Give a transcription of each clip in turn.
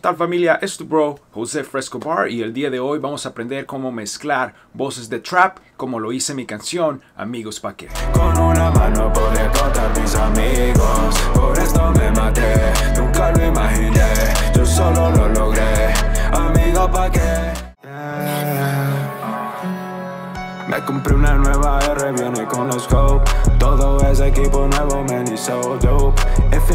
tal familia? Es tu bro José Frescobar y el día de hoy vamos a aprender cómo mezclar voces de trap como lo hice en mi canción Amigos Pa' qué. Con una mano podré contar mis amigos, por esto me maté, nunca lo imaginé, yo solo lo logré, amigo pa' que compré una nueva R, viene con los scope Todo ese equipo nuevo man, y so dope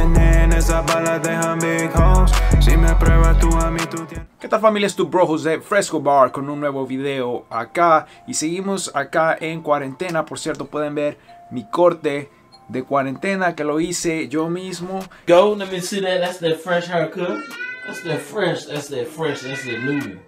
en esas balas dejan big homes Si me pruebas tú a mí, tú tienes ¿Qué tal familia? Es tu bro José Fresco Bar con un nuevo video acá Y seguimos acá en cuarentena, por cierto pueden ver mi corte de cuarentena que lo hice yo mismo Go, let me see that, that's the fresh haircut That's the fresh, that's the fresh, that's the new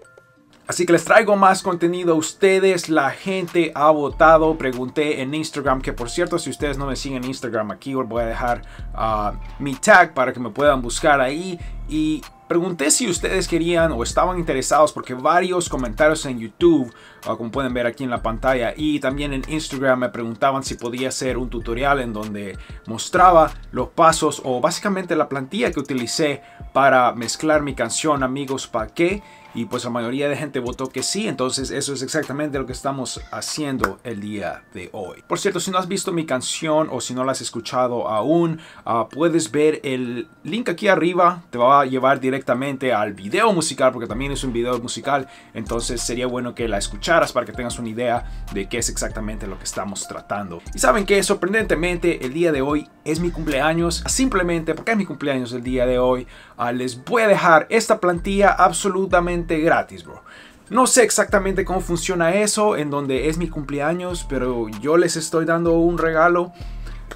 Así que les traigo más contenido a ustedes. La gente ha votado. Pregunté en Instagram, que por cierto, si ustedes no me siguen en Instagram, aquí voy a dejar ah, mi tag para que me puedan buscar ahí. Y pregunté si ustedes querían o estaban interesados porque varios comentarios en YouTube, ah, como pueden ver aquí en la pantalla, y también en Instagram me preguntaban si podía hacer un tutorial en donde mostraba los pasos o básicamente la plantilla que utilicé para mezclar mi canción Amigos ¿para qué y pues la mayoría de gente votó que sí, entonces eso es exactamente lo que estamos haciendo el día de hoy. Por cierto, si no has visto mi canción o si no la has escuchado aún, ah, puedes ver el link aquí arriba, te va a llevar directamente al video musical porque también es un video musical, entonces sería bueno que la escucharas para que tengas una idea de qué es exactamente lo que estamos tratando. Y saben que sorprendentemente el día de hoy es mi cumpleaños, simplemente porque es mi cumpleaños el día de hoy, ah, les voy a dejar esta plantilla absolutamente gratis, bro. No sé exactamente cómo funciona eso, en donde es mi cumpleaños, pero yo les estoy dando un regalo.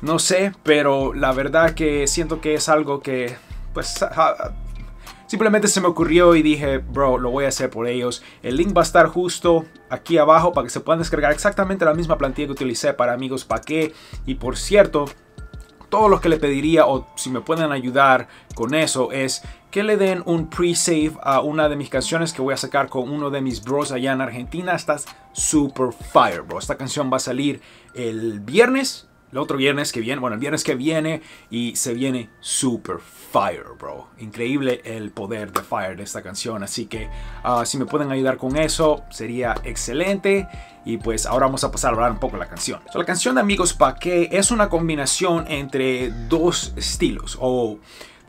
No sé, pero la verdad que siento que es algo que, pues, ah, ah, simplemente se me ocurrió y dije, bro, lo voy a hacer por ellos. El link va a estar justo aquí abajo para que se puedan descargar exactamente la misma plantilla que utilicé para amigos pa qué. Y por cierto, todo lo que le pediría o si me pueden ayudar con eso es que le den un pre-save a una de mis canciones que voy a sacar con uno de mis bros allá en Argentina. Estás super fire, bro. Esta canción va a salir el viernes, el otro viernes que viene, bueno, el viernes que viene y se viene super fire, bro. Increíble el poder de fire de esta canción. Así que ah, si me pueden ayudar con eso, sería excelente. Y pues ahora vamos a pasar a hablar un poco de la canción. la canción de Amigos Pa' Que es una combinación entre dos estilos o...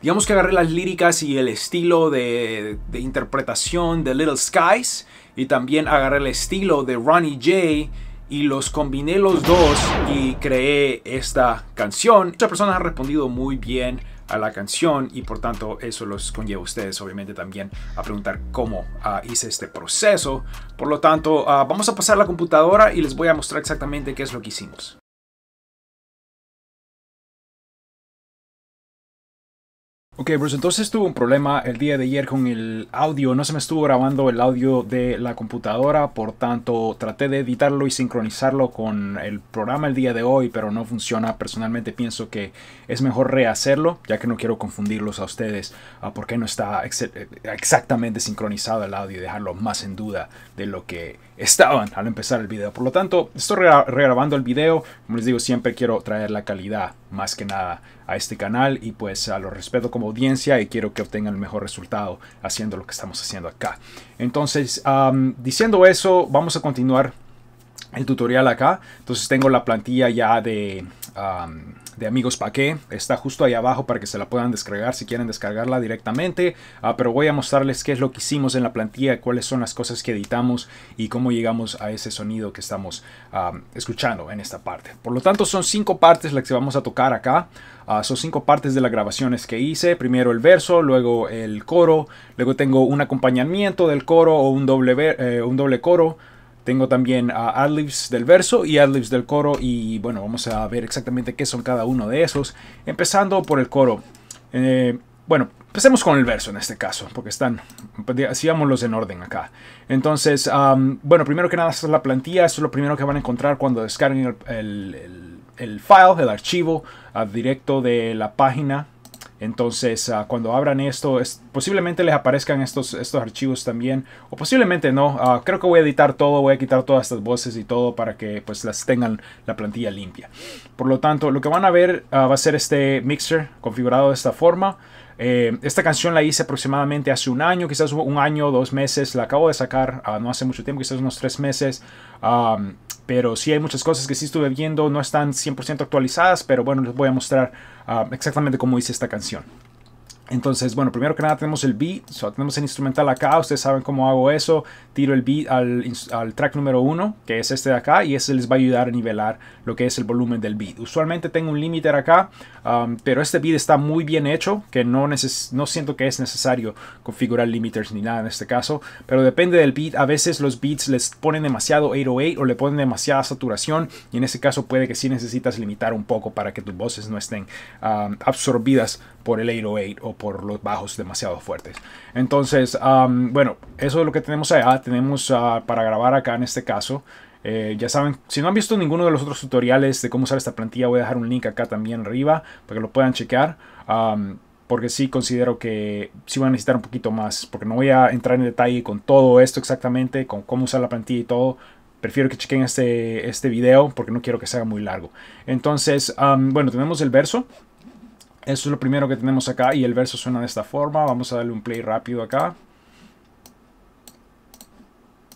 Digamos que agarré las líricas y el estilo de, de interpretación de Little Skies y también agarré el estilo de Ronnie J y los combiné los dos y creé esta canción. Muchas personas han respondido muy bien a la canción y por tanto eso los conlleva a ustedes obviamente también a preguntar cómo ah, hice este proceso. Por lo tanto, ah, vamos a pasar a la computadora y les voy a mostrar exactamente qué es lo que hicimos. Ok, Bruce, entonces tuve un problema el día de ayer con el audio. No se me estuvo grabando el audio de la computadora, por tanto traté de editarlo y sincronizarlo con el programa el día de hoy, pero no funciona. Personalmente pienso que es mejor rehacerlo, ya que no quiero confundirlos a ustedes porque no está exactamente sincronizado el audio y dejarlo más en duda de lo que estaban al empezar el video. Por lo tanto, estoy regrabando el video. Como les digo, siempre quiero traer la calidad más que nada a este canal y pues a lo respeto como audiencia y quiero que obtengan el mejor resultado haciendo lo que estamos haciendo acá. Entonces, diciendo eso, vamos a continuar el tutorial acá. Entonces tengo la plantilla ya de de Amigos Pa' Está justo ahí abajo para que se la puedan descargar si quieren descargarla directamente. Ah, pero voy a mostrarles qué es lo que hicimos en la plantilla, cuáles son las cosas que editamos y cómo llegamos a ese sonido que estamos ah, escuchando en esta parte. Por lo tanto, son cinco partes las que vamos a tocar acá. Ah, son cinco partes de las grabaciones que hice. Primero el verso, luego el coro. Luego tengo un acompañamiento del coro o un doble, eh, un doble coro. Tengo también a adlibs del verso y adlibs del coro y bueno, vamos a ver exactamente qué son cada uno de esos. Empezando por el coro. Eh, bueno, empecemos con el verso en este caso, porque están, sigámoslos en orden acá. Entonces, bueno, primero que nada, esta es la plantilla, esto es lo primero que van a encontrar cuando descarguen el, file, el archivo ah, directo de la página entonces, ah, cuando abran esto, es, posiblemente les aparezcan estos, estos archivos también, o posiblemente no. Ah, creo que voy a editar todo, voy a quitar todas estas voces y todo para que pues las tengan la plantilla limpia. Por lo tanto, lo que van a ver ah, va a ser este mixer configurado de esta forma. Eh, esta canción la hice aproximadamente hace un año, quizás un año, dos meses. La acabo de sacar no hace mucho tiempo, quizás unos tres meses. Pero sí hay muchas cosas que sí estuve viendo, no están 100% actualizadas, pero bueno, les voy a mostrar ah, exactamente cómo hice esta canción. Entonces, bueno, primero que nada tenemos el beat, tenemos el instrumental acá, ustedes saben cómo hago eso, tiro el beat al, track número uno, que es este de acá, y ese les va a ayudar a nivelar lo que es el volumen del beat. Usualmente tengo un limiter acá, um, pero este beat está muy bien hecho, que no, no siento que es necesario configurar limiters ni nada en este caso, pero depende del beat, a veces los beats les ponen demasiado 808 o le ponen demasiada saturación, y en ese caso puede que sí necesitas limitar un poco para que tus voces no estén um, absorbidas por el 808 o por los bajos demasiado fuertes. Entonces, bueno, eso es lo que tenemos allá. Tenemos ah, para grabar acá en este caso. Eh, ya saben, si no han visto ninguno de los otros tutoriales de cómo usar esta plantilla, voy a dejar un link acá también arriba para que lo puedan chequear. porque sí considero que si van a necesitar un poquito más, porque no voy a entrar en detalle con todo esto exactamente, con cómo usar la plantilla y todo. Prefiero que chequen este, este video porque no quiero que se haga muy largo. Entonces, bueno, tenemos el verso. Eso es lo primero que tenemos acá y el verso suena de esta forma. Vamos a darle un play rápido acá.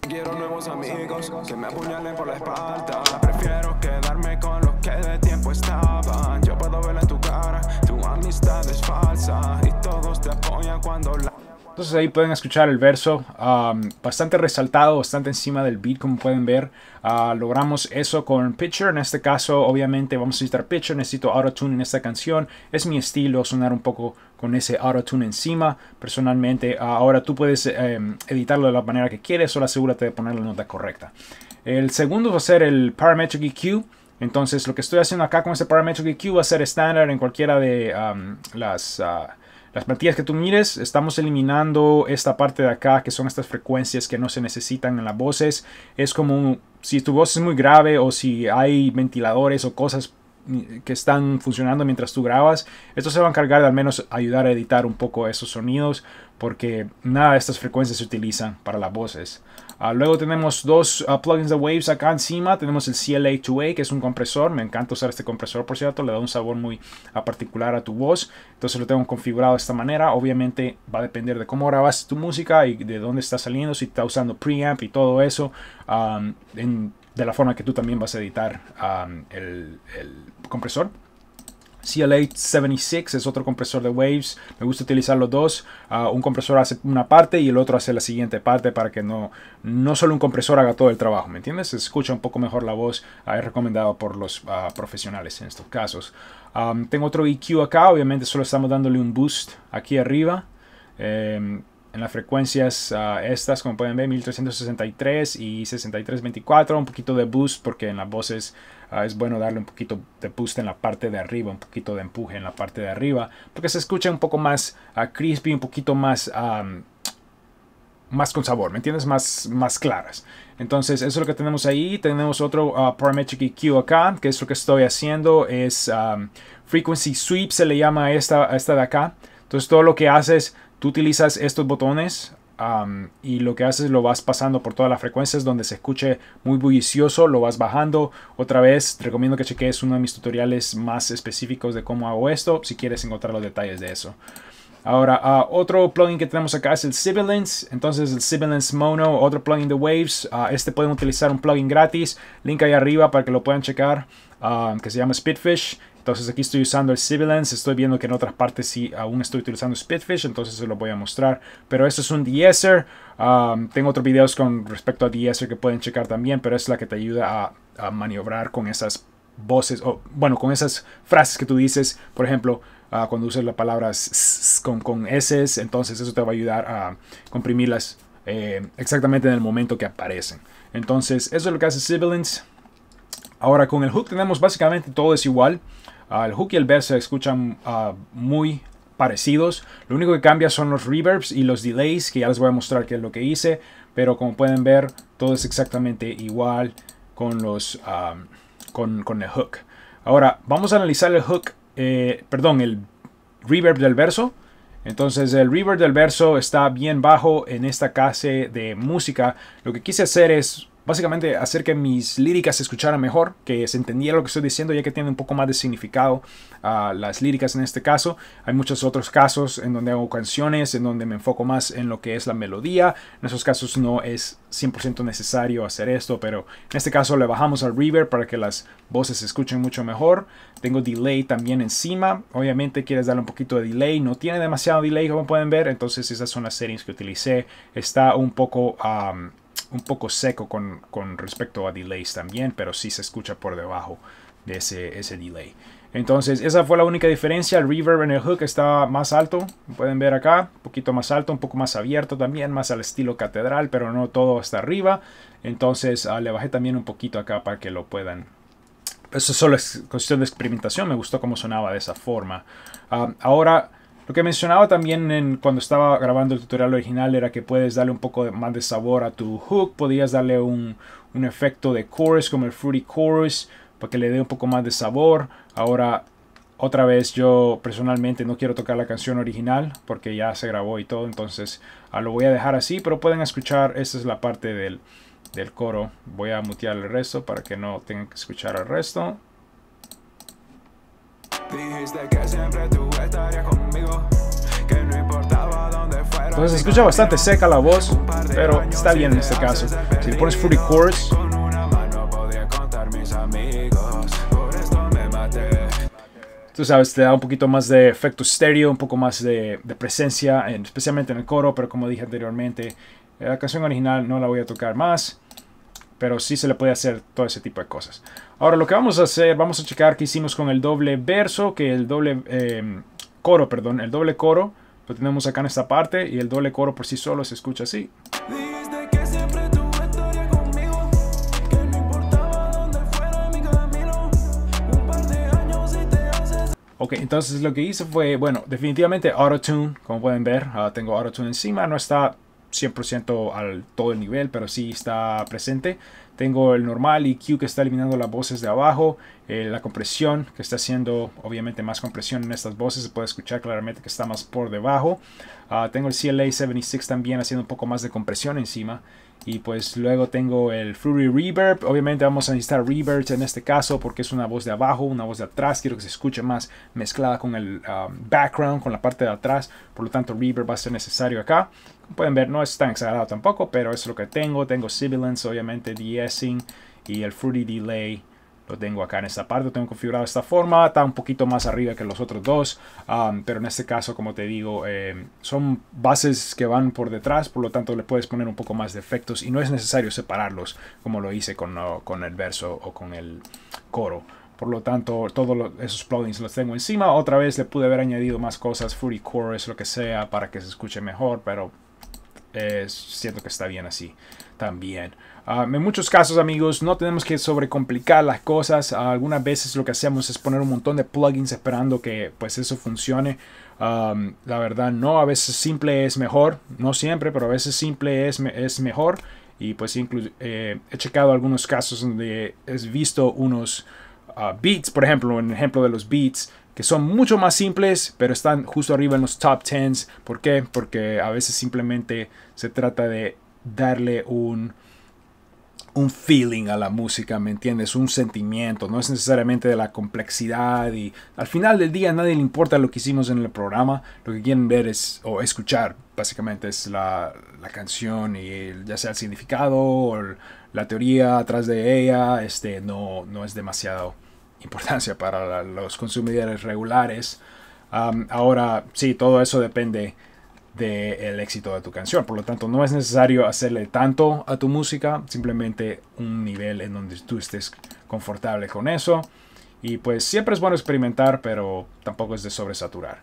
Quiero nuevos amigos que me apuñalen por la espalda. Prefiero quedarme con los que de tiempo estaban. Yo puedo ver en tu cara, tu amistad es falsa. Y todos te apoyan cuando la. Entonces ahí pueden escuchar el verso um, bastante resaltado, bastante encima del beat como pueden ver. Ah, logramos eso con Pitcher, en este caso obviamente vamos a necesitar Pitcher, necesito Tune en esta canción. Es mi estilo sonar un poco con ese Tune encima personalmente. Ah, ahora tú puedes em, editarlo de la manera que quieres, solo asegúrate de poner la nota correcta. El segundo va a ser el Parametric EQ. Entonces lo que estoy haciendo acá con este Parametric EQ va a ser estándar en cualquiera de las... Ah, las plantillas que tú mires, estamos eliminando esta parte de acá, que son estas frecuencias que no se necesitan en las voces. Es como si tu voz es muy grave o si hay ventiladores o cosas que están funcionando mientras tú grabas. Esto se va a encargar de al menos ayudar a editar un poco esos sonidos porque nada de estas frecuencias se utilizan para las voces. Ah, luego tenemos dos ah, plugins de Waves acá encima. Tenemos el CLA2A, que es un compresor. Me encanta usar este compresor, por cierto. Le da un sabor muy particular a tu voz. Entonces lo tengo configurado de esta manera. Obviamente va a depender de cómo grabas tu música y de dónde está saliendo. Si está usando preamp y todo eso. Ah, en de la forma que tú también vas a editar um, el, compresor. cl 76 es otro compresor de waves. Me gusta utilizar los dos. Uh, un compresor hace una parte y el otro hace la siguiente parte para que no, no solo un compresor haga todo el trabajo, ¿me entiendes? Se escucha un poco mejor la voz. Ah, es recomendado por los ah, profesionales en estos casos. Um, tengo otro EQ acá. Obviamente solo estamos dándole un boost aquí arriba. Em, en las frecuencias ah, estas, como pueden ver, 1363 y 6324, un poquito de boost porque en las voces ah, es bueno darle un poquito de boost en la parte de arriba, un poquito de empuje en la parte de arriba, porque se escucha un poco más ah, crispy, un poquito más... más con sabor, ¿me entiendes? Más, más claras. Entonces, eso es lo que tenemos ahí. Tenemos otro Parametric EQ acá, que es lo que estoy haciendo. Es Frequency Sweep, se le llama esta, esta de acá. Entonces, todo lo que hace es Tú utilizas estos botones y lo que haces lo vas pasando por todas las frecuencias donde se escuche muy bullicioso, lo vas bajando. Otra vez, te recomiendo que cheques uno de mis tutoriales más específicos de cómo hago esto si quieres encontrar los detalles de eso. Ahora, ah, otro plugin que tenemos acá es el Sibilance. Entonces, el Sibilance Mono, otro plugin de Waves. Ah, este pueden utilizar un plugin gratis. Link ahí arriba para que lo puedan checar. Um, que se llama Spitfish. Entonces aquí estoy usando el Sibilance, estoy viendo que en otras partes sí aún estoy utilizando Spitfish, entonces se lo voy a mostrar. Pero esto es un Deezer. Um, tengo otros videos con respecto a Deezer que pueden checar también, pero es la que te ayuda a, maniobrar con esas voces, o bueno, con esas frases que tú dices, por ejemplo, uh, cuando usas las palabras con, con S, entonces eso te va a ayudar a comprimirlas eh, exactamente en el momento que aparecen. Entonces, eso es lo que hace Sibilance. Ahora con el hook tenemos básicamente todo es igual. Ah, el hook y el verso se escuchan ah, muy parecidos. Lo único que cambia son los reverbs y los delays, que ya les voy a mostrar qué es lo que hice. Pero como pueden ver, todo es exactamente igual con, los, ah, con, el hook. Ahora, vamos a analizar el hook, eh, perdón, el reverb del verso. Entonces el reverb del verso está bien bajo en esta clase de música. Lo que quise hacer es básicamente hacer que mis líricas se escucharan mejor, que se entendiera lo que estoy diciendo, ya que tiene un poco más de significado ah, las líricas en este caso. Hay muchos otros casos en donde hago canciones, en donde me enfoco más en lo que es la melodía. En esos casos no es 100% necesario hacer esto, pero en este caso le bajamos al reverb para que las voces se escuchen mucho mejor. Tengo delay también encima. Obviamente quieres darle un poquito de delay. No tiene demasiado delay como pueden ver. Entonces esas son las settings que utilicé. Está un poco un poco seco con, respecto a delays también, pero sí se escucha por debajo de ese, ese delay. Entonces, esa fue la única diferencia. El reverb en el hook está más alto, pueden ver acá, un poquito más alto, un poco más abierto también, más al estilo catedral, pero no todo hasta arriba. Entonces, ah, le bajé también un poquito acá para que lo puedan eso solo es cuestión de experimentación, me gustó cómo sonaba de esa forma. Ah, ahora lo que mencionaba también cuando estaba grabando el tutorial original era que puedes darle un poco más de sabor a tu hook, podías darle un, efecto de chorus como el fruity chorus para que le dé un poco más de sabor. Ahora otra vez yo personalmente no quiero tocar la canción original porque ya se grabó y todo, entonces ah, lo voy a dejar así, pero pueden escuchar, esta es la parte del, del, coro. Voy a mutear el resto para que no tengan que escuchar el resto. Entonces se escucha bastante seca la voz, pero está bien en este caso. Si le pones Fruity chords. Tú sabes, te da un poquito más de efecto estéreo, un poco más de, presencia, especialmente en el coro, pero como dije anteriormente, eh, la canción original no la voy a tocar más. Pero sí se le puede hacer todo ese tipo de cosas. Ahora lo que vamos a hacer, vamos a checar qué hicimos con el doble verso, que el doble em, coro, perdón, el doble coro lo tenemos acá en esta parte y el doble coro por sí solo se escucha así. Ok, entonces lo que hice fue, bueno, definitivamente autotune, como pueden ver, ah, tengo autotune encima, no está 100% al todo el nivel, pero sí está presente. Tengo el normal EQ que está eliminando las voces de abajo, eh, la compresión que está haciendo obviamente más compresión en estas voces, se puede escuchar claramente que está más por debajo. Ah, tengo el CLA 76 también haciendo un poco más de compresión encima. Y pues luego tengo el Fruity Reverb. Obviamente vamos a necesitar Reverb en este caso porque es una voz de abajo, una voz de atrás. Quiero que se escuche más mezclada con el um, background, con la parte de atrás. Por lo tanto, reverb va a ser necesario acá. Como pueden ver, no es tan exagerado tampoco, pero es lo que tengo. Tengo sibilance, obviamente, de y el Fruity Delay. Lo tengo acá en esta parte, lo tengo configurado de esta forma, está un poquito más arriba que los otros dos, pero en este caso, como te digo, em, son bases que van por detrás, por lo tanto le puedes poner un poco más de efectos y no es necesario separarlos como lo hice con, el verso o con el coro. Por lo tanto, todos esos plugins los tengo encima. Otra vez le pude haber añadido más cosas, Fury Chorus, lo que sea, para que se escuche mejor, pero siento que está bien así también. Ah, en muchos casos, amigos, no tenemos que sobrecomplicar las cosas. Ah, algunas veces lo que hacemos es poner un montón de plugins esperando que pues eso funcione. la verdad, no. A veces simple es mejor. No siempre, pero a veces simple es, es mejor. Y pues eh, he checado algunos casos donde he visto unos ah, beats, por ejemplo, en ejemplo de los beats, que son mucho más simples, pero están justo arriba en los top tens. ¿Por qué? Porque a veces simplemente se trata de darle un, un feeling a la música, ¿me entiendes? Un sentimiento, no es necesariamente de la complejidad y al final del día a nadie le importa lo que hicimos en el programa, lo que quieren ver es, o escuchar, básicamente es la, canción y ya sea el significado o la teoría atrás de ella, este, no, no es demasiado importancia para los consumidores regulares. ahora, sí, todo eso depende del éxito de tu canción. Por lo tanto, no es necesario hacerle tanto a tu música, simplemente un nivel en donde tú estés confortable con eso. Y pues siempre es bueno experimentar, pero tampoco es de sobresaturar.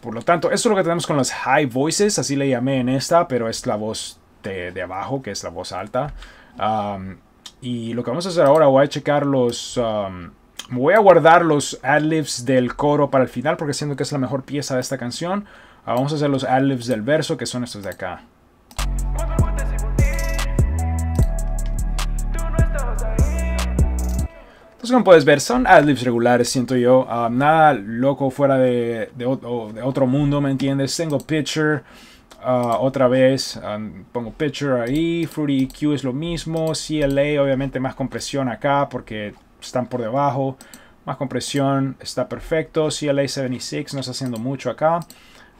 por lo tanto, esto es lo que tenemos con las high voices, así le llamé en esta, pero es la voz de, abajo, que es la voz alta. Y lo que vamos a hacer ahora, voy a checar los... Um, voy a guardar los adlibs del coro para el final porque siento que es la mejor pieza de esta canción. Ah, vamos a hacer los adlibs del verso que son estos de acá. Entonces como puedes ver, son adlibs regulares, siento yo. Ah, nada loco fuera de, otro mundo, ¿me entiendes? Tengo picture. Ah, otra vez ah, pongo picture ahí, Fruity EQ es lo mismo, CLA obviamente más compresión acá porque están por debajo, más compresión está perfecto, CLA 76 no está haciendo mucho acá.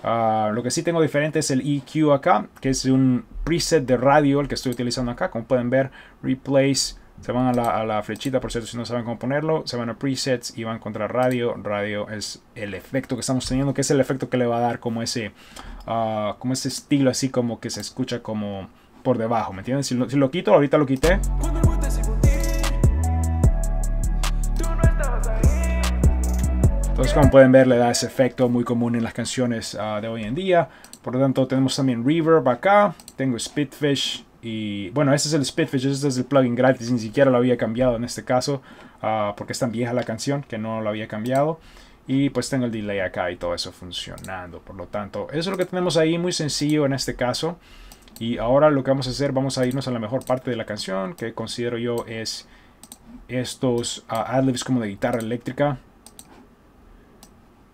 Ah, lo que sí tengo diferente es el EQ acá, que es un preset de radio el que estoy utilizando acá, como pueden ver, Replace se van a la, flechita, por cierto, si no saben cómo ponerlo. Se van a presets y van contra radio. Radio es el efecto que estamos teniendo, que es el efecto que le va a dar como ese, ah, como ese estilo así como que se escucha como por debajo, ¿me entienden? Si lo, quito, ahorita lo quité. Entonces, como pueden ver, le da ese efecto muy común en las canciones ah, de hoy en día. Por lo tanto, tenemos también reverb acá. Tengo spitfish y bueno, este es el Spitfish, este es el plugin gratis, ni siquiera lo había cambiado en este caso, ah, porque es tan vieja la canción que no lo había cambiado. Y pues tengo el delay acá y todo eso funcionando. Por lo tanto, eso es lo que tenemos ahí, muy sencillo en este caso. Y ahora lo que vamos a hacer, vamos a irnos a la mejor parte de la canción, que considero yo es estos ah, adlibs como de guitarra eléctrica.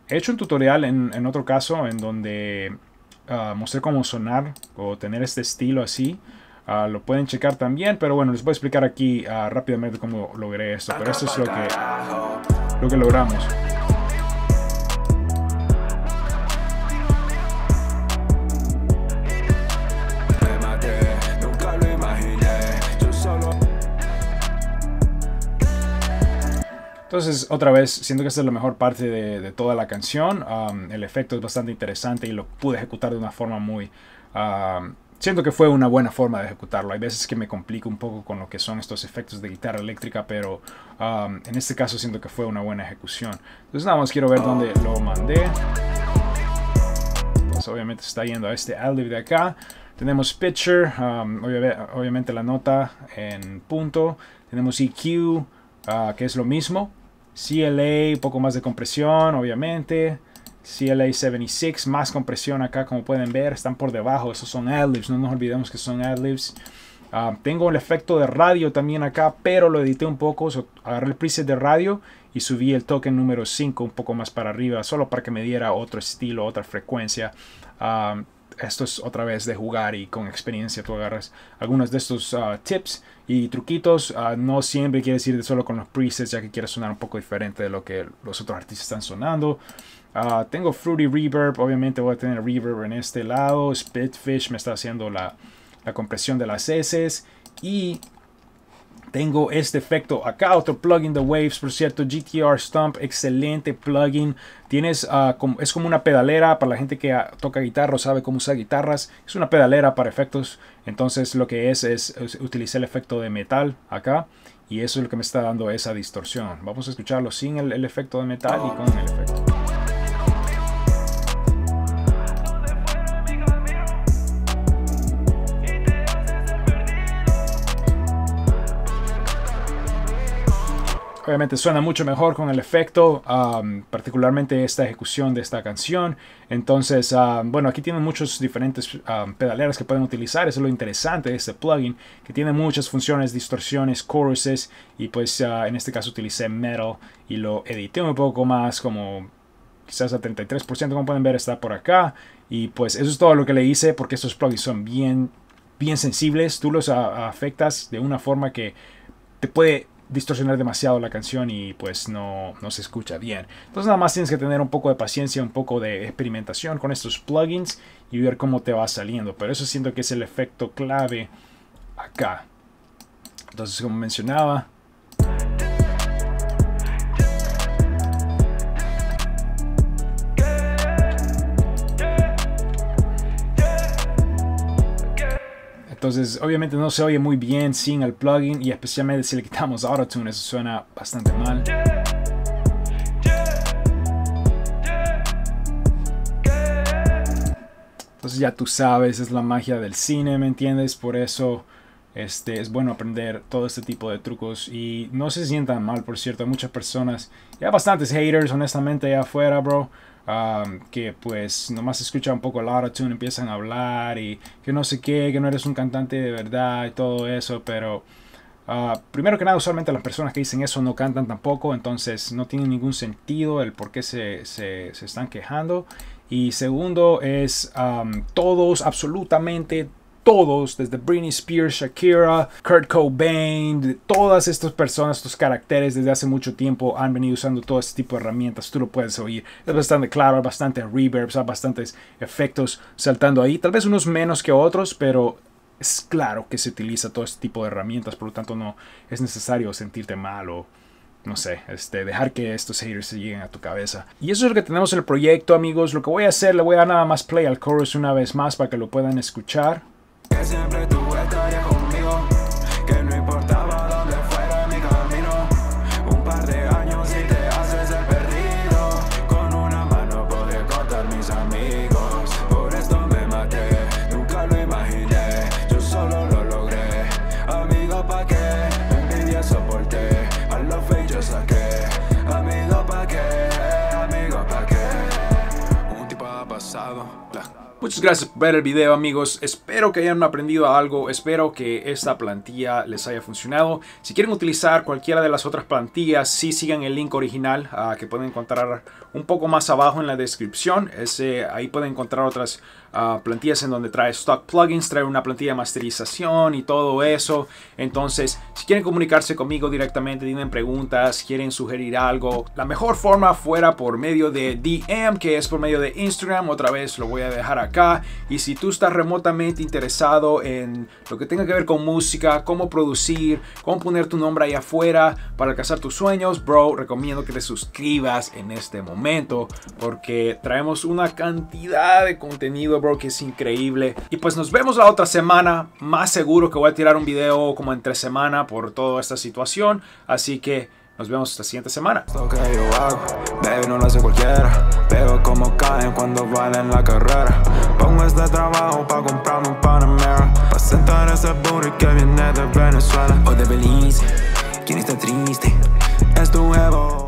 He hecho un tutorial en, otro caso en donde ah, mostré cómo sonar o tener este estilo así. Ah, lo pueden checar también, pero bueno, les voy a explicar aquí ah, rápidamente cómo logré esto. Pero esto es lo que, lo que logramos. Entonces, otra vez, siento que esta es la mejor parte de, toda la canción. Ah, el efecto es bastante interesante y lo pude ejecutar de una forma muy, Siento que fue una buena forma de ejecutarlo. Hay veces que me complico un poco con lo que son estos efectos de guitarra eléctrica, pero um, en este caso siento que fue una buena ejecución. Entonces nada más quiero ver dónde lo mandé. Pues, obviamente está yendo a este aldiv de acá. Tenemos pitcher, um, obviamente la nota en punto. Tenemos EQ, uh, que es lo mismo. CLA, un poco más de compresión, obviamente. CLA76, más compresión acá como pueden ver, están por debajo, esos son adlibs, no nos olvidemos que son adlibs. Ah, tengo el efecto de radio también acá, pero lo edité un poco, agarré el preset de radio y subí el token número 5 un poco más para arriba, solo para que me diera otro estilo, otra frecuencia. Ah, esto es otra vez de jugar y con experiencia tú agarras algunos de estos ah, tips y truquitos. no siempre quieres ir solo con los presets ya que quieres sonar un poco diferente de lo que los otros artistas están sonando. Ah, tengo Fruity Reverb, obviamente voy a tener Reverb en este lado. Spitfish me está haciendo la, compresión de las heces. Y tengo este efecto acá, otro plugin de Waves, por cierto, GTR Stump excelente plugin. Tienes, ah, como, es como una pedalera para la gente que ah, toca guitarra sabe cómo usar guitarras. Es una pedalera para efectos, entonces lo que es es, utilizar el efecto de metal acá y eso es lo que me está dando esa distorsión. Vamos a escucharlo sin el, el efecto de metal y con el efecto. Obviamente suena mucho mejor con el efecto, particularmente esta ejecución de esta canción. Entonces, bueno, aquí tienen muchos diferentes pedaleras que pueden utilizar. Eso es lo interesante de este plugin, que tiene muchas funciones, distorsiones, choruses. Y pues ah, en este caso utilicé metal y lo edité un poco más como quizás a 33%, como pueden ver, está por acá. Y pues eso es todo lo que le hice, porque estos plugins son bien, bien sensibles. Tú los ah, afectas de una forma que te puede distorsionar demasiado la canción y pues no, se escucha bien. Entonces nada más tienes que tener un poco de paciencia, un poco de experimentación con estos plugins y ver cómo te va saliendo. Pero eso siento que es el efecto clave acá. Entonces como mencionaba, Entonces, obviamente no se oye muy bien sin el plugin y especialmente si le quitamos autotune, eso suena bastante mal. Entonces ya tú sabes, es la magia del cine, ¿me entiendes? Por eso este, es bueno aprender todo este tipo de trucos y no se sientan mal, por cierto, muchas personas, ya bastantes haters honestamente allá afuera, bro, que pues nomás escucha un poco el autotune, empiezan a hablar y que no sé qué, que no eres un cantante de verdad y todo eso, pero... Ah, primero que nada, usualmente las personas que dicen eso no cantan tampoco, entonces no tiene ningún sentido el por qué se, están quejando. Y segundo es todos, absolutamente todos, desde Britney Spears, Shakira, Kurt Cobain, todas estas personas, estos caracteres desde hace mucho tiempo han venido usando todo este tipo de herramientas. Tú lo puedes oír. Es bastante claro, hay bastantes reverbs, hay bastantes efectos saltando ahí. Tal vez unos menos que otros, pero es claro que se utiliza todo este tipo de herramientas. Por lo tanto, no es necesario sentirte mal o no sé, este, dejar que estos haters se lleguen a tu cabeza. Y eso es lo que tenemos en el proyecto, amigos. Lo que voy a hacer, le voy a dar nada más play al chorus una vez más para que lo puedan escuchar. que siempre tú estarías Muchas gracias por ver el video amigos, espero que hayan aprendido algo, espero que esta plantilla les haya funcionado. Si quieren utilizar cualquiera de las otras plantillas, sí sigan el link original ah, que pueden encontrar un poco más abajo en la descripción. Ese, ahí pueden encontrar otras Ah, plantillas en donde trae stock plugins, trae una plantilla de masterización y todo eso. Entonces, si quieren comunicarse conmigo directamente, tienen preguntas, quieren sugerir algo, la mejor forma fuera por medio de DM, que es por medio de Instagram. Otra vez lo voy a dejar acá. Y si tú estás remotamente interesado en lo que tenga que ver con música, cómo producir, cómo poner tu nombre ahí afuera para alcanzar tus sueños, bro, recomiendo que te suscribas en este momento porque traemos una cantidad de contenido, que es increíble. Y pues nos vemos la otra semana. Más seguro que voy a tirar un video como entre semana por toda esta situación. Así que nos vemos la siguiente semana. Esto que yo hago, baby, no lo hace cualquiera. pero como caen cuando valen la carrera. Pongo este trabajo para comprarme un Panamera. Para sentar ese booty que viene de Venezuela o oh, de Belice. ¿Quién está triste? Es tu ego.